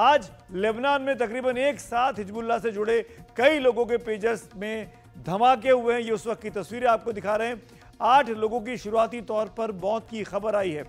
आज लेबनान में तकरीबन एक साथ हिजबुल्ला से जुड़े कई लोगों के पेजस में धमाके हुए हैं ये उस वक्त की तस्वीरें आपको दिखा रहे हैं आठ लोगों की शुरुआती तौर पर मौत की खबर आई है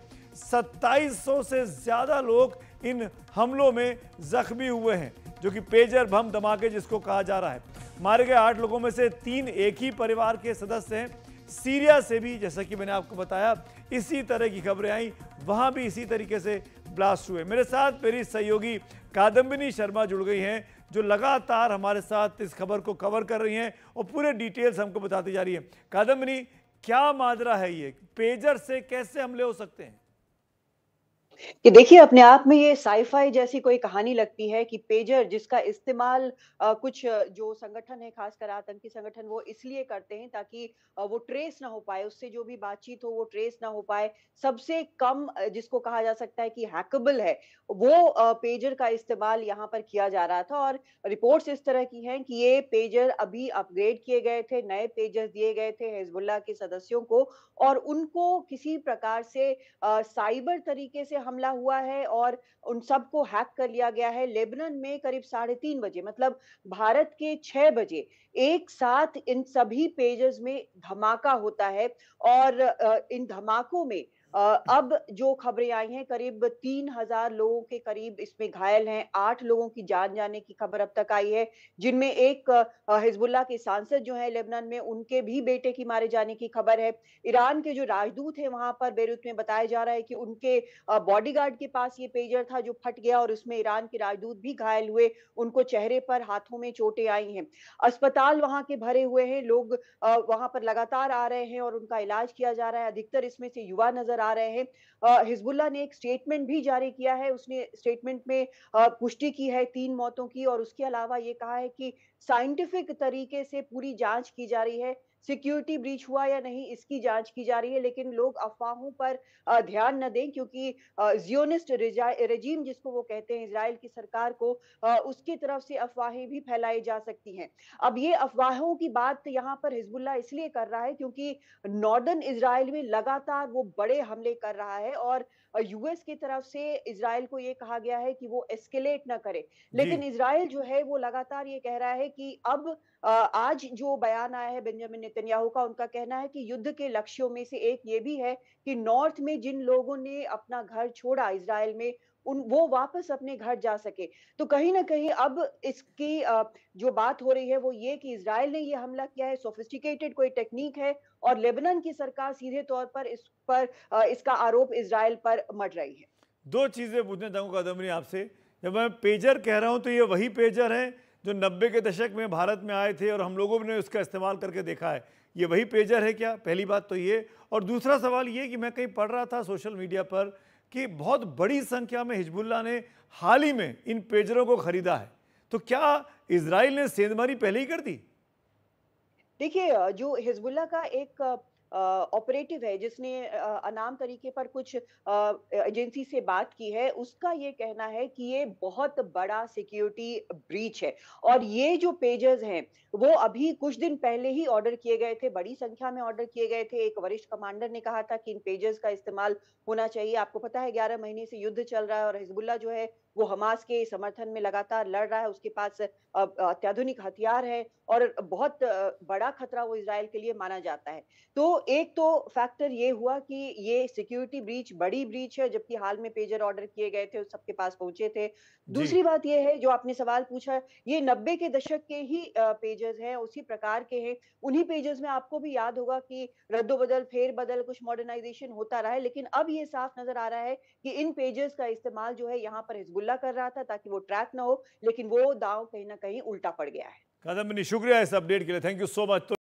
2700 से ज़्यादा लोग इन हमलों में जख्मी हुए हैं जो कि पेजर बम धमाके जिसको कहा जा रहा है मारे गए आठ लोगों में से तीन एक ही परिवार के सदस्य हैं सीरिया से भी जैसा कि मैंने आपको बताया इसी तरह की खबरें आई वहां भी इसी तरीके से ब्लास्ट हुए मेरे साथ मेरी सहयोगी कादम्बिनी शर्मा जुड़ गई हैं जो लगातार हमारे साथ इस खबर को कवर कर रही हैं और पूरे डिटेल्स हमको बताती जा रही है कादम्बिनी क्या माजरा है ये पेजर से कैसे हमले हो सकते हैं कि देखिए अपने आप में ये साईफाई जैसी कोई कहानी लगती है कि पेजर जिसका इस्तेमाल कुछ जो संगठन है खासकर आतंकी संगठन वो इसलिए करते हैं ताकि वो ट्रेस ना हो पाए उससे जो भी बातचीत हो वो ट्रेस ना हो पाए सबसे कम जिसको कहा जा सकता है कि हैकेबल है वो पेजर का इस्तेमाल यहाँ पर किया जा रहा था और रिपोर्ट्स इस तरह की हैं कि ये पेजर अभी अपग्रेड किए गए थे नए पेजर दिए गए थे हिजबुल्ला के सदस्यों को और उनको किसी प्रकार से साइबर तरीके से हम हमला हुआ है और उन सबको हैक कर लिया गया है लेबनन में करीब साढ़े तीन बजे मतलब भारत के छह बजे एक साथ इन सभी पेजेस में धमाका होता है और इन धमाकों में अब जो खबरें आई हैं करीब तीन हजार लोगों के करीब इसमें घायल हैं आठ लोगों की जान जाने की खबर अब तक आई है जिनमें एक हिजबुल्ला के सांसद जो है लेबनान में उनके भी बेटे की मारे जाने की खबर है ईरान के जो राजदूत है वहां पर बेरूत में बताया जा रहा है कि उनके बॉडीगार्ड के पास ये पेजर था जो फट गया और उसमें ईरान के राजदूत भी घायल हुए उनको चेहरे पर हाथों में चोटें आई हैं अस्पताल वहां के भरे हुए हैं लोग वहां पर लगातार आ रहे हैं और उनका इलाज किया जा रहा है अधिकतर इसमें से युवा नजर आ रहे हैं हिजबुल्ला ने एक स्टेटमेंट भी जारी किया है उसने स्टेटमेंट में पुष्टि की है तीन मौतों की और उसके अलावा ये कहा है कि साइंटिफिक तरीके से पूरी जांच की जा रही है सिक्योरिटी ब्रीच हुआ या नहीं इसकी जांच की जा रही है लेकिन लोग अफवाहों पर ध्यान न दें क्योंकि जियोनिस्ट रेजीम जिसको वो कहते हैं इसराइल की सरकार को उसकी तरफ से अफवाहें भी फैलाई जा सकती हैं अब ये अफवाहों की बात यहाँ पर हिजबुल्ला इसलिए कर रहा है क्योंकि नॉर्दर्न इसराइल में लगातार वो बड़े हमले कर रहा है और यूएस की तरफ से इसराइल को ये कहा गया है कि वो एस्केलेट ना करे लेकिन इसराइल जो है वो लगातार ये कह रहा है कि अब आज जो बयान आया है बेंजामिन नेतन्याहू का उनका कहना है कि युद्ध के लक्ष्यों में से एक ये भी है कि नॉर्थ में जिन लोगों ने अपना घर छोड़ा इसराइल में उन वो वापस अपने घर जा सके तो कहीं ना कहीं अब इसकी जो बात हो रही है वो ये कि इसराइल ने ये हमला किया है सोफिस्टिकेटेड कोई टेक्निक है और लेबनान की सरकार सीधे तौर पर इस पर इसका आरोप इसराइल पर मर रही है दो चीज़ें पूछना चाहूंगा आपसे जब मैं पेजर कह रहा हूँ तो ये वही पेजर है जो नब्बे के दशक में भारत में आए थे और हम लोगों ने उसका इस्तेमाल करके देखा है ये वही पेजर है क्या पहली बात तो ये और दूसरा सवाल ये कि मैं कहीं पढ़ रहा था सोशल मीडिया पर कि बहुत बड़ी संख्या में हिजबुल्ला ने हाल ही में इन पेजरों को ख़रीदा है तो क्या इसराइल ने सेंधमारी पहले ही कर दी देखिए जो हिजबुल्ला का एक ऑपरेटिव है जिसने अनाम तरीके पर कुछ एजेंसी से बात की है उसका ये कहना है कि ये बहुत बड़ा सिक्योरिटी ब्रीच है और ये जो पेजेस हैं वो अभी कुछ दिन पहले ही ऑर्डर किए गए थे बड़ी संख्या में ऑर्डर किए गए थे एक वरिष्ठ कमांडर ने कहा था कि इन पेजेस का इस्तेमाल होना चाहिए आपको पता है ग्यारह महीने से युद्ध चल रहा है और हिजबुल्ला जो है वो हमास के समर्थन में लगातार लड़ रहा है उसके पास अत्याधुनिक हथियार है और बहुत बड़ा खतरा वो इसराइल के लिए माना जाता है तो एक तो फैक्टर ये हुआ कि ये सिक्योरिटी ब्रीच बड़ी ब्रीच है जबकि हाल में पेजर ऑर्डर किए गए थे सबके पास पहुंचे थे दूसरी बात ये है जो आपने सवाल पूछा ये नब्बे के दशक के ही पेजर्स हैं उसी प्रकार के हैं उन्हीं पेजर्स में आपको भी याद होगा कि रद्दोबदल फेर बदल कुछ मॉडर्नाइजेशन होता रहा है लेकिन अब ये साफ नजर आ रहा है कि इन पेजर्स का इस्तेमाल जो है यहाँ पर हिजबुल्ला कर रहा था ताकि वो ट्रैक ना हो लेकिन वो दाव कहीं ना कहीं उल्टा पड़ गया है कदम शुक्रिया इस अपडेट के लिए थैंक यू सो मच